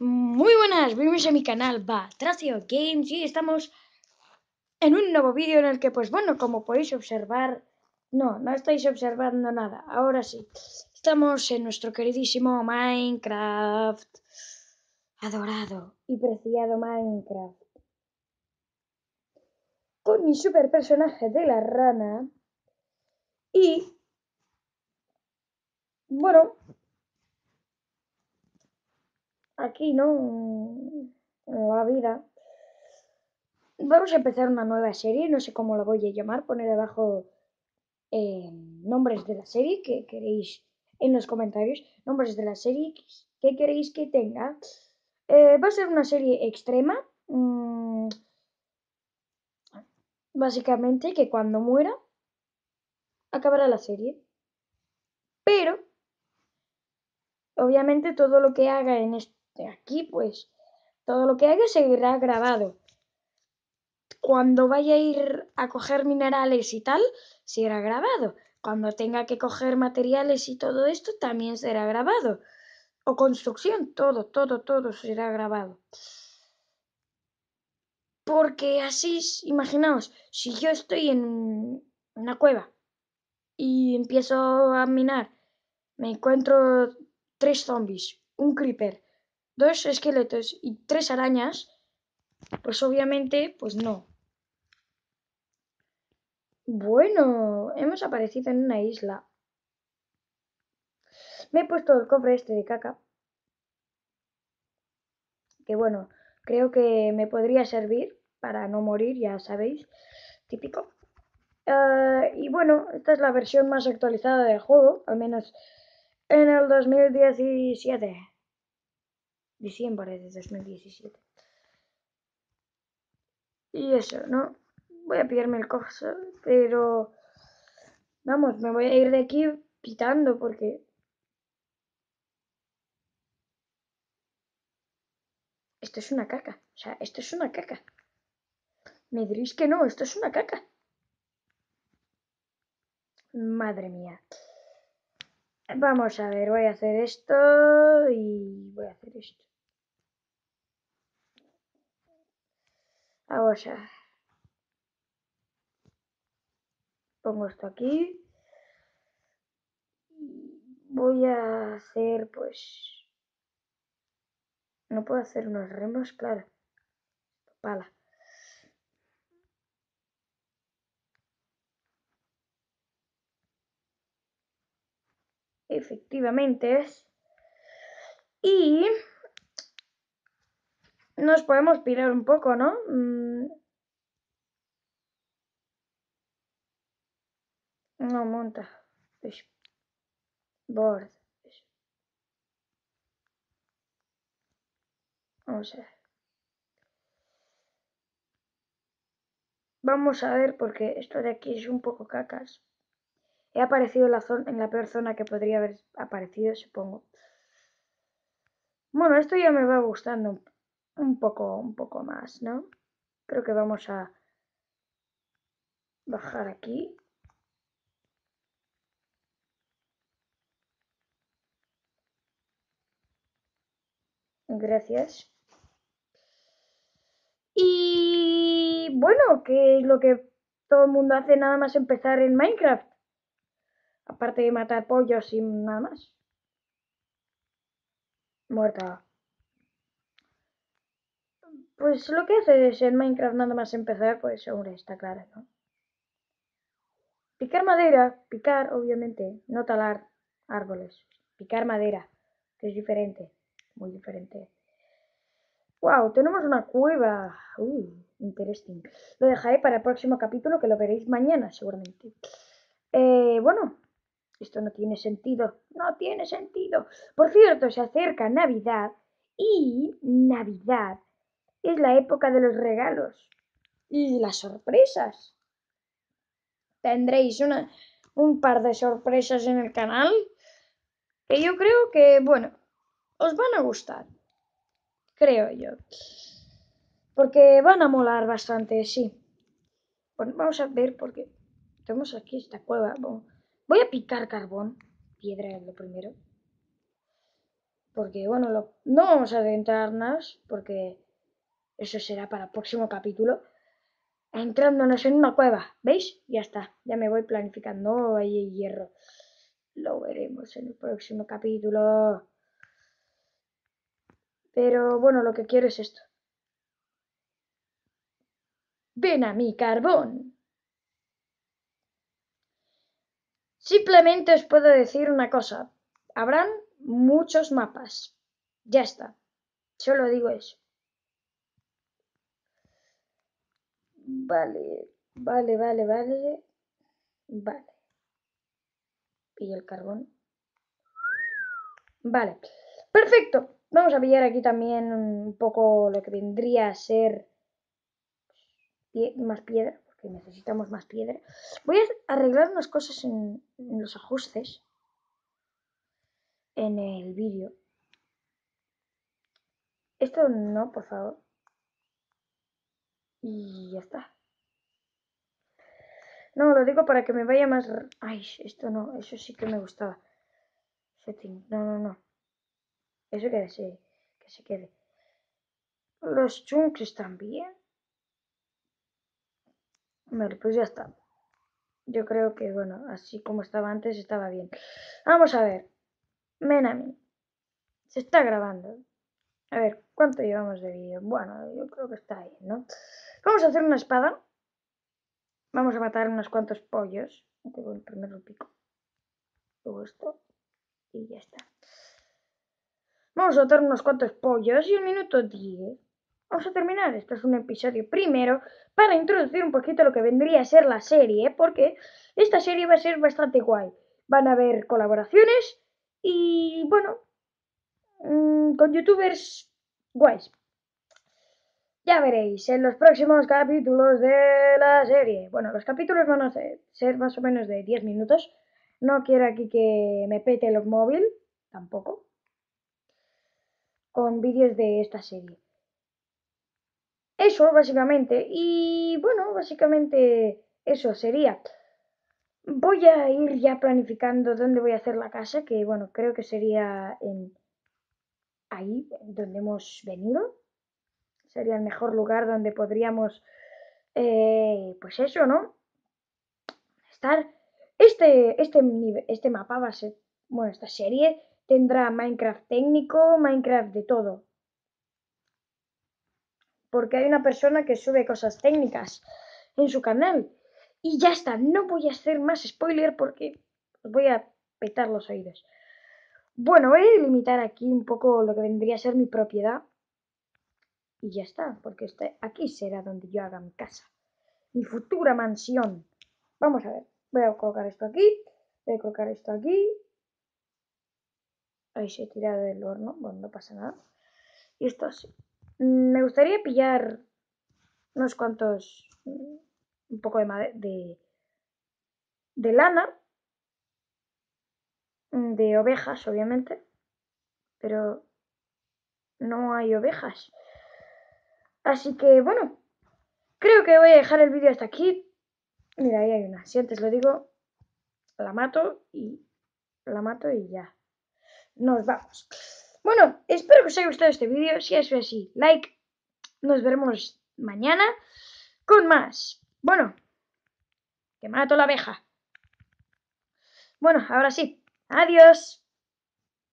Muy buenas, bienvenidos a mi canal Batracio Games y estamos en un nuevo vídeo en el que, pues bueno, como podéis observar, no, no estáis observando nada, ahora sí, estamos en nuestro queridísimo Minecraft, adorado y preciado Minecraft, con mi super personaje de la rana y, bueno, aquí, ¿no? la vida. Vamos a empezar una nueva serie, no sé cómo la voy a llamar, poner abajo eh, nombres de la serie que queréis en los comentarios, nombres de la serie que queréis que tenga. Eh, va a ser una serie extrema, mm, básicamente que cuando muera acabará la serie. Pero, obviamente todo lo que haga en este aquí pues todo lo que haga seguirá grabado. Cuando vaya a ir a coger minerales y tal, será grabado. Cuando tenga que coger materiales y todo esto, también será grabado. O construcción, todo, todo, todo será grabado. Porque así, imaginaos, si yo estoy en una cueva y empiezo a minar, me encuentro tres zombies, un creeper, dos esqueletos y tres arañas, pues obviamente, pues no. Bueno, hemos aparecido en una isla. Me he puesto el cofre este de caca. Que bueno, creo que me podría servir para no morir, ya sabéis. Típico. Eh, y bueno, esta es la versión más actualizada del juego, al menos en el 2017 diciembre de 2017. Y eso, ¿no? Voy a pillarme el coso, pero vamos, me voy a ir de aquí pitando porque esto es una caca, o sea, esto es una caca. Me diréis que no, esto es una caca. Madre mía. Vamos a ver, voy a hacer esto y voy a hacer esto. Ahora pongo esto aquí. Voy a hacer, pues, no puedo hacer unos remos, claro. Pala. Efectivamente es. Y nos podemos pirar un poco, ¿no? Mm. No monta. Board. Vamos a ver. Vamos a ver porque esto de aquí es un poco cacas. He aparecido en la, zona, en la peor zona que podría haber aparecido, supongo. Bueno, esto ya me va gustando un poco, un poco más, ¿no? Creo que vamos a bajar aquí. Gracias. Y bueno, que es lo que todo el mundo hace nada más empezar en Minecraft. Aparte de matar pollos y nada más. Muerta. Pues lo que hace es en Minecraft nada más empezar, pues seguro está claro, ¿no? Picar madera, picar obviamente, no talar árboles, picar madera, que es diferente, muy diferente. ¡Wow! Tenemos una cueva. Uy, interesting. Lo dejaré para el próximo capítulo que lo veréis mañana seguramente. Eh, bueno, esto no tiene sentido. No tiene sentido. Por cierto, se acerca Navidad y Navidad es la época de los regalos y las sorpresas. Tendréis un par de sorpresas en el canal que yo creo que, bueno, os van a gustar. Creo yo. Porque van a molar bastante, sí. Bueno, vamos a ver porque tenemos aquí esta cueva. voy a picar carbón. Piedra es lo primero. Porque, bueno, no vamos a adentrarnos porque eso será para el próximo capítulo. Entrándonos en una cueva, ¿veis? Ya está, ya me voy planificando. Oh, ahí hierro. Lo veremos en el próximo capítulo. Pero bueno, lo que quiero es esto. Ven a mi carbón. Simplemente os puedo decir una cosa. Habrán muchos mapas. Ya está. Solo digo eso. Vale, vale, vale, vale. Vale. Pilla el carbón. Vale. Perfecto. Vamos a pillar aquí también un poco lo que vendría a ser más piedra, porque necesitamos más piedra. Voy a arreglar unas cosas en, en los ajustes en el vídeo. Esto no, por favor. Y ya está. No, lo digo para que me vaya más... Ay, esto no, eso sí que me gustaba. Setting, no, no, no. Eso queda así, que se quede. Los chunks están bien. Vale, pues ya está. Yo creo que, bueno, así como estaba antes, estaba bien. Vamos a ver. Menami. Se está grabando. A ver, ¿cuánto llevamos de vídeo? Bueno, yo creo que está ahí, ¿no? Vamos a hacer una espada. Vamos a matar unos cuantos pollos. Tengo el primero pico. Luego esto. Y ya está. Vamos a matar unos cuantos pollos y un minuto 10. Vamos a terminar. Este es un episodio primero para introducir un poquito lo que vendría a ser la serie, porque esta serie va a ser bastante guay. Van a haber colaboraciones y, bueno, mm, con youtubers guays ya veréis en los próximos capítulos de la serie. Bueno, los capítulos van a ser, más o menos de 10 minutos. No quiero aquí que me pete el móvil, tampoco, con vídeos de esta serie. Eso, básicamente. Y bueno, básicamente eso sería. Voy a ir ya planificando dónde voy a hacer la casa, que bueno, creo que sería en ahí, donde hemos venido sería el mejor lugar donde podríamos, eh, pues eso, ¿no? Estar. Este, este, este mapa va a ser, bueno, esta serie tendrá Minecraft técnico, Minecraft de todo. Porque hay una persona que sube cosas técnicas en su canal. Y ya está, no voy a hacer más spoiler porque os voy a petar los oídos. Bueno, voy a limitar aquí un poco lo que vendría a ser mi propiedad y ya está, porque este, aquí será donde yo haga mi casa, mi futura mansión. Vamos a ver, voy a colocar esto aquí, voy a colocar esto aquí. Ahí se ha tirado del horno, bueno, no pasa nada. Y esto así. Mm, me gustaría pillar unos cuantos, mm, un poco de, de, de lana, mm, de ovejas, obviamente, pero no hay ovejas. Así que bueno, creo que voy a dejar el vídeo hasta aquí. Mira, ahí hay una. Si antes lo digo, la mato y la mato y ya. Nos vamos. Bueno, espero que os haya gustado este vídeo. Si es así, like. Nos veremos mañana con más. Bueno, que mato la abeja. Bueno, ahora sí. Adiós.